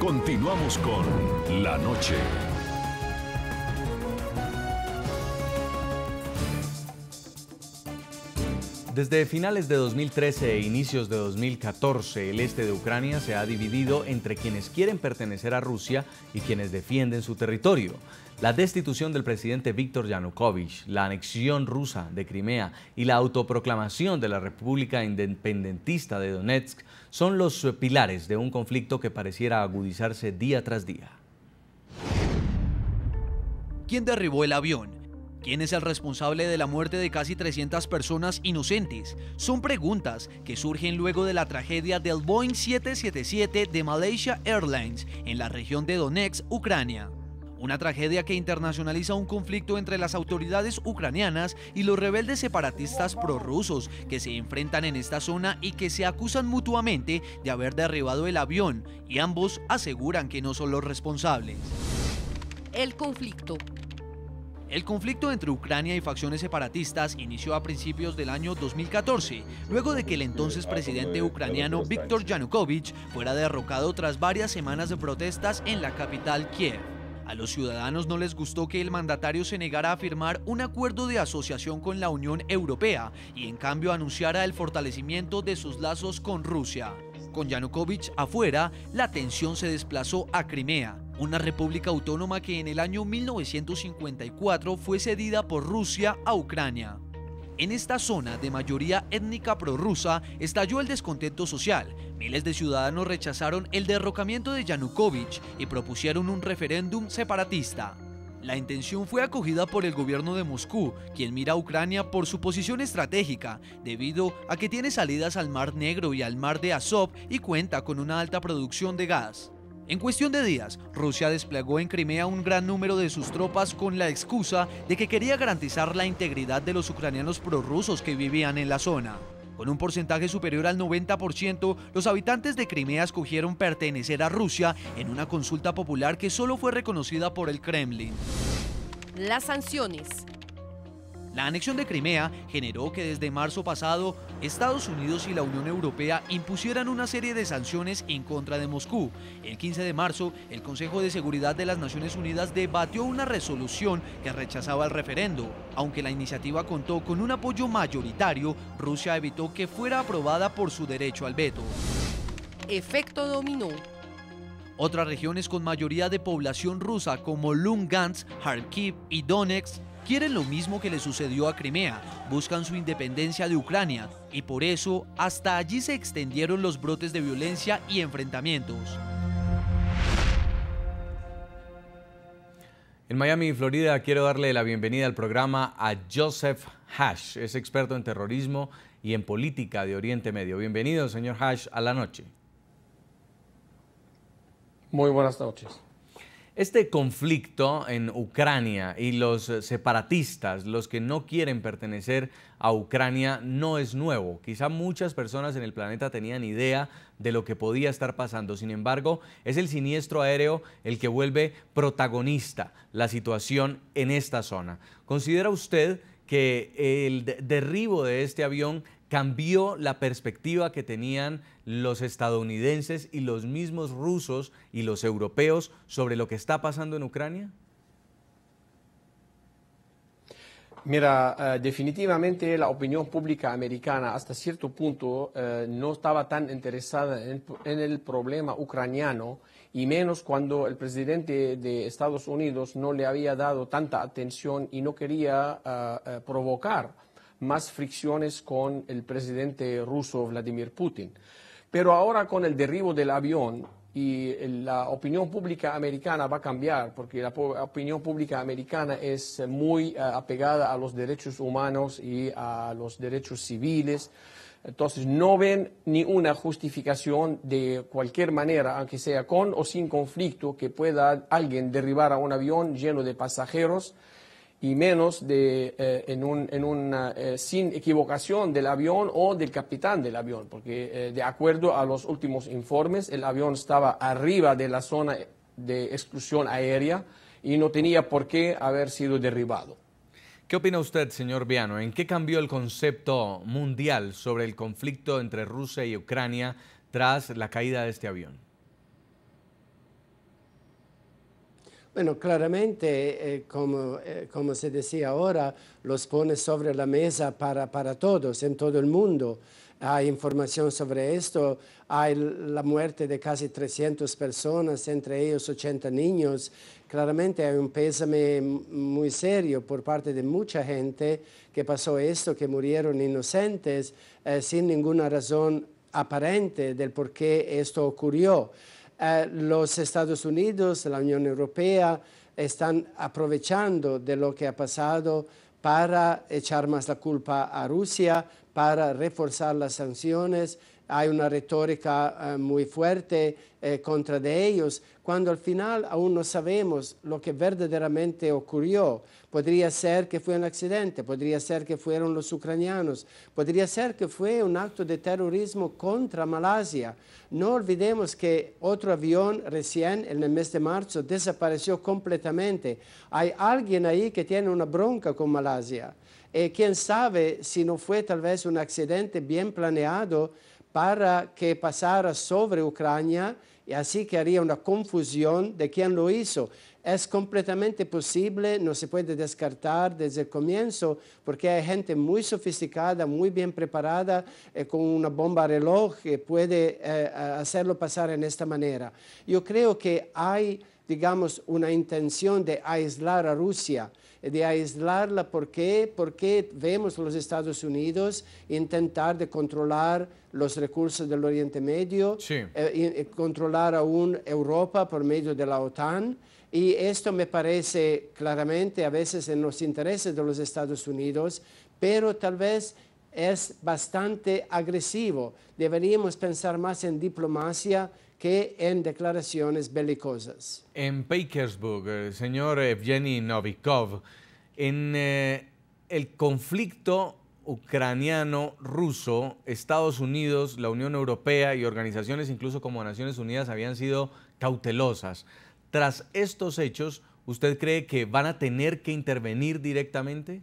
Continuamos con La Noche. Desde finales de 2013 e inicios de 2014, el este de Ucrania se ha dividido entre quienes quieren pertenecer a Rusia y quienes defienden su territorio. La destitución del presidente Viktor Yanukovych, la anexión rusa de Crimea y la autoproclamación de la República Independentista de Donetsk son los pilares de un conflicto que pareciera agudizarse día tras día. ¿Quién derribó el avión? ¿Quién es el responsable de la muerte de casi 300 personas inocentes? Son preguntas que surgen luego de la tragedia del Boeing 777 de Malaysia Airlines en la región de Donetsk, Ucrania. Una tragedia que internacionaliza un conflicto entre las autoridades ucranianas y los rebeldes separatistas prorrusos que se enfrentan en esta zona y que se acusan mutuamente de haber derribado el avión y ambos aseguran que no son los responsables. El conflicto el conflicto entre Ucrania y facciones separatistas inició a principios del año 2014, luego de que el entonces presidente ucraniano Viktor Yanukovych fuera derrocado tras varias semanas de protestas en la capital Kiev. A los ciudadanos no les gustó que el mandatario se negara a firmar un acuerdo de asociación con la Unión Europea y en cambio anunciara el fortalecimiento de sus lazos con Rusia. Con Yanukovych afuera, la tensión se desplazó a Crimea, una república autónoma que en el año 1954 fue cedida por Rusia a Ucrania. En esta zona de mayoría étnica prorrusa estalló el descontento social. Miles de ciudadanos rechazaron el derrocamiento de Yanukovych y propusieron un referéndum separatista. La intención fue acogida por el gobierno de Moscú, quien mira a Ucrania por su posición estratégica, debido a que tiene salidas al Mar Negro y al Mar de Azov y cuenta con una alta producción de gas. En cuestión de días, Rusia desplegó en Crimea un gran número de sus tropas con la excusa de que quería garantizar la integridad de los ucranianos prorrusos que vivían en la zona. Con un porcentaje superior al 90%, los habitantes de Crimea escogieron pertenecer a Rusia en una consulta popular que solo fue reconocida por el Kremlin. Las sanciones la anexión de Crimea generó que desde marzo pasado Estados Unidos y la Unión Europea impusieran una serie de sanciones en contra de Moscú. El 15 de marzo, el Consejo de Seguridad de las Naciones Unidas debatió una resolución que rechazaba el referendo. Aunque la iniciativa contó con un apoyo mayoritario, Rusia evitó que fuera aprobada por su derecho al veto. Efecto dominó. Otras regiones con mayoría de población rusa como Lugansk, Kharkiv y Donetsk quieren lo mismo que le sucedió a Crimea, buscan su independencia de Ucrania y por eso hasta allí se extendieron los brotes de violencia y enfrentamientos. En Miami, Florida, quiero darle la bienvenida al programa a Joseph Hash. Es experto en terrorismo y en política de Oriente Medio. Bienvenido, señor Hash, a la noche. Muy buenas noches. Este conflicto en Ucrania y los eh, separatistas, los que no quieren pertenecer a Ucrania, no es nuevo. Quizá muchas personas en el planeta tenían idea de lo que podía estar pasando. Sin embargo, es el siniestro aéreo el que vuelve protagonista la situación en esta zona. ¿Considera usted que el derribo de este avión cambió la perspectiva que tenían los estadounidenses y los mismos rusos y los europeos sobre lo que está pasando en Ucrania? Mira, eh, definitivamente la opinión pública americana hasta cierto punto eh, no estaba tan interesada en, el problema ucraniano y menos cuando el presidente de Estados Unidos no le había dado tanta atención y no quería eh, provocar más fricciones con el presidente ruso Vladimir Putin. Pero ahora con el derribo del avión y la opinión pública americana va a cambiar, porque la opinión pública americana es muy eh, apegada a los derechos humanos y a los derechos civiles. Entonces no ven ni una justificación de cualquier manera, aunque sea con o sin conflicto, que pueda alguien derribar a un avión lleno de pasajeros y menos de, eh, en, un, en una, eh, sin equivocación del avión o del capitán del avión, porque eh, de acuerdo a los últimos informes, el avión estaba arriba de la zona de exclusión aérea y no tenía por qué haber sido derribado. ¿Qué opina usted, señor Viano? ¿En qué cambió el concepto mundial sobre el conflicto entre Rusia y Ucrania tras la caída de este avión? Bueno, claramente, eh, eh, como, se decía ahora, los pone sobre la mesa para, todos, en todo el mundo. Hay información sobre esto, hay la muerte de casi 300 personas, entre ellos 80 niños. Claramente hay un pésame muy serio por parte de mucha gente que pasó esto, que murieron inocentes eh, sin ninguna razón aparente del por qué esto ocurrió. Eh, los Estados Unidos, la Unión Europea, están aprovechando de lo que ha pasado para echar más la culpa a Rusia, para reforzar las sanciones, hay una retórica eh, muy fuerte eh, contra de ellos, cuando al final aún no sabemos lo que verdaderamente ocurrió. Podría ser que fue un accidente, podría ser que fueron los ucranianos, podría ser que fue un acto de terrorismo contra Malasia. No olvidemos que otro avión recién en el mes de marzo desapareció completamente. Hay alguien ahí que tiene una bronca con Malasia. Eh, quién sabe si no fue tal vez un accidente bien planeado para que pasara sobre Ucrania y así que haría una confusión de quién lo hizo. Es completamente posible, no se puede descartar desde el comienzo, porque hay gente muy sofisticada, muy bien preparada, eh, con una bomba reloj que puede eh, hacerlo pasar de esta manera. Yo creo que hay digamos, una intención de aislar a Rusia, de aislarla. ¿Por qué? Porque vemos los Estados Unidos intentar de controlar los recursos del Oriente Medio, eh, eh, controlar aún Europa por medio de la OTAN. Y esto me parece claramente a veces en los intereses de los Estados Unidos, pero tal vez es bastante agresivo. Deberíamos pensar más en diplomacia que en declaraciones belicosas. En Petersburg, eh, señor Evgeny Novikov, en eh, el conflicto ucraniano-ruso, Estados Unidos, la Unión Europea y organizaciones incluso como Naciones Unidas habían sido cautelosas. Tras estos hechos, ¿usted cree que van a tener que intervenir directamente?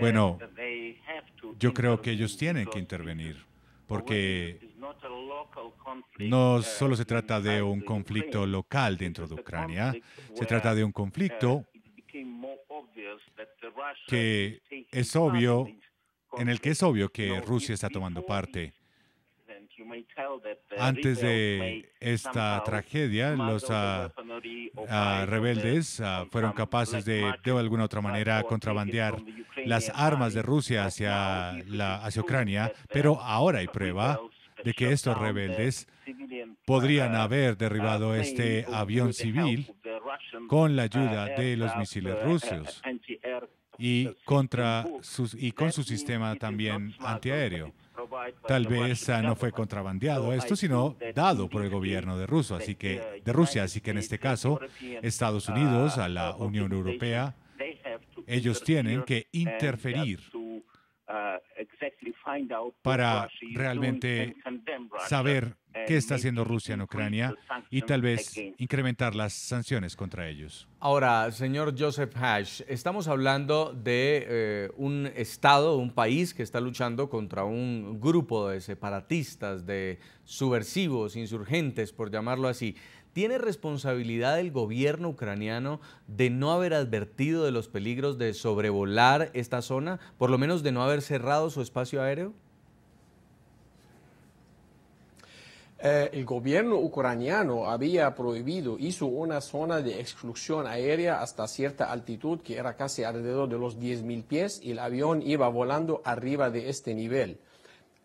Bueno, yo creo que ellos tienen que intervenir porque no uh, solo se trata de un conflicto local dentro de Ucrania, se trata de un conflicto uh, que es obvio, en el que es obvio que Rusia está tomando parte. Antes de esta tragedia, los ah, ah, rebeldes ah, fueron capaces de, de alguna otra manera, contrabandear las armas de Rusia hacia, hacia Ucrania, pero ahora hay prueba de que estos rebeldes podrían uh, haber uh, derribado este avión civil con la uh, ayuda de los misiles rusos y, contra sus, y con su sistema también antiaéreo. Tal vez ah, no fue contrabandeado esto, sino dado por el gobierno de, Rusia, así que, de eh, Rusia. Así que en este caso, Estados ah, Unidos, a la uh, Unión Europea, ellos tienen que interferir uh, para realmente saber qué está haciendo Rusia en Ucrania y tal vez incrementar las sanciones contra ellos. Ahora, señor Joseph Hash, estamos hablando de eh, un Estado, un país que está luchando contra un grupo de separatistas, de subversivos, insurgentes, por llamarlo así. ¿Tiene responsabilidad el gobierno ucraniano de no haber advertido de los peligros de sobrevolar esta zona, por lo menos de no haber cerrado su espacio aéreo? Eh, el gobierno ucraniano había prohibido, hizo una zona de exclusión aérea hasta cierta altitud, que era casi alrededor de los 10.000 pies, y el avión iba volando arriba de este nivel.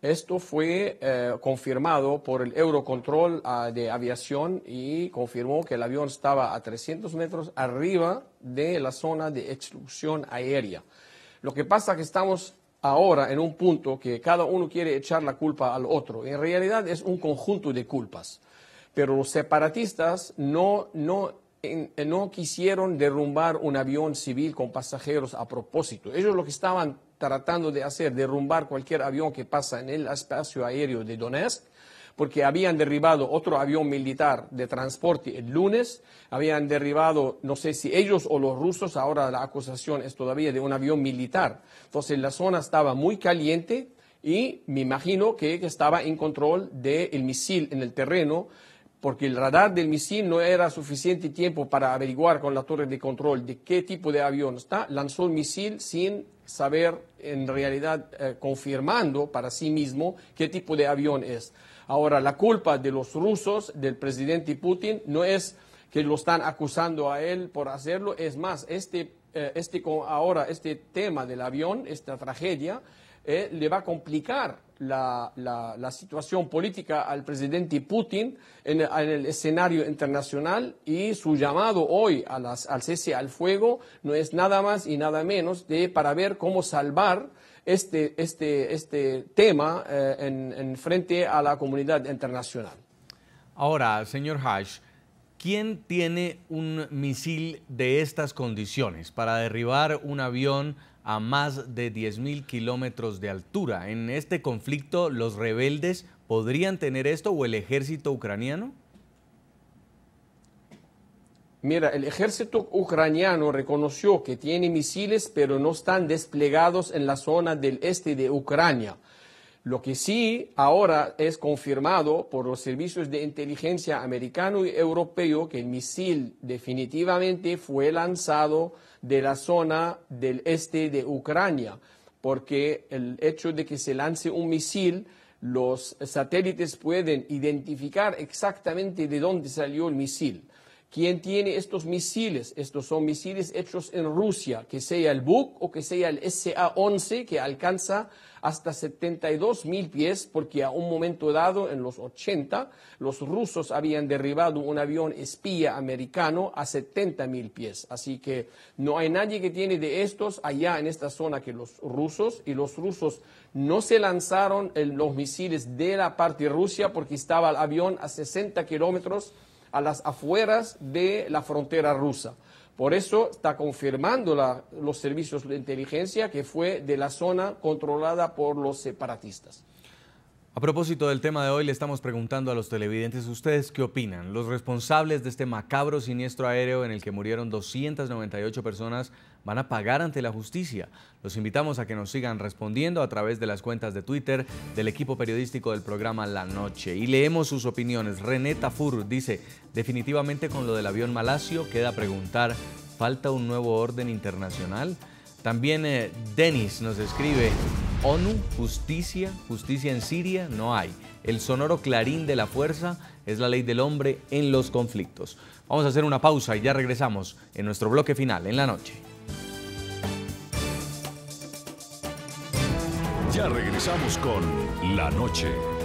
Esto fue eh, confirmado por el Eurocontrol ah, de Aviación y confirmó que el avión estaba a 300 metros arriba de la zona de exclusión aérea. Lo que pasa es que estamos ahora en un punto que cada uno quiere echar la culpa al otro. En realidad es un conjunto de culpas. Pero los separatistas no, no, eh, no quisieron derrumbar un avión civil con pasajeros a propósito. Ellos lo que estaban tratando de hacer, derrumbar cualquier avión que pasa en el espacio aéreo de Donetsk, porque habían derribado otro avión militar de transporte el lunes, habían derribado, no sé si ellos o los rusos, ahora la acusación es todavía de un avión militar. Entonces la zona estaba muy caliente y me imagino que estaba en control del misil en el terreno porque el radar del misil no era suficiente tiempo para averiguar con la torre de control de qué tipo de avión está, lanzó el misil sin saber en realidad eh, confirmando para sí mismo qué tipo de avión es. Ahora, la culpa de los rusos, del presidente Putin, no es que lo están acusando a él por hacerlo, es más, este, eh, este, ahora este tema del avión, esta tragedia, eh, le va a complicar la, situación política al presidente Putin en, el escenario internacional y su llamado hoy a al cese al fuego no es nada más y nada menos de para ver cómo salvar este, este, este tema eh, en, en, frente a la comunidad internacional. Ahora, señor Hash, ¿quién tiene un misil de estas condiciones para derribar un avión a más de 10.000 kilómetros de altura. ¿En este conflicto los rebeldes podrían tener esto o el ejército ucraniano? Mira, el ejército ucraniano reconoció que tiene misiles, pero no están desplegados en la zona del este de Ucrania. Lo que sí ahora es confirmado por los servicios de inteligencia americano y europeo que el misil definitivamente fue lanzado de la zona del este de Ucrania, porque el hecho de que se lance un misil los satélites pueden identificar exactamente de dónde salió el misil. ¿Quién tiene estos misiles? Estos son misiles hechos en Rusia, que sea el Buk o que sea el SA-11, que alcanza hasta 72 mil pies, porque a un momento dado, en los 80, los rusos habían derribado un avión espía americano a 70 mil pies. Así que no hay nadie que tiene de estos allá en esta zona que los rusos, y los rusos no se lanzaron en los misiles de la parte de Rusia porque estaba el avión a 60 kilómetros a las afueras de la frontera rusa. Por eso está confirmando los servicios de inteligencia que fue de la zona controlada por los separatistas. A propósito del tema de hoy, le estamos preguntando a los televidentes, ¿ustedes qué opinan? Los responsables de este macabro siniestro aéreo en el que murieron 298 personas van a pagar ante la justicia. Los invitamos a que nos sigan respondiendo a través de las cuentas de Twitter del equipo periodístico del programa La Noche. Y leemos sus opiniones. Reneta Fur dice, definitivamente con lo del avión malasio queda preguntar, ¿falta un nuevo orden internacional? También eh, Dennis Denis nos escribe, ONU, justicia, justicia en Siria no hay. El sonoro clarín de la fuerza es la ley del hombre en los conflictos. Vamos a hacer una pausa y ya regresamos en nuestro bloque final en la noche. Ya regresamos con La Noche.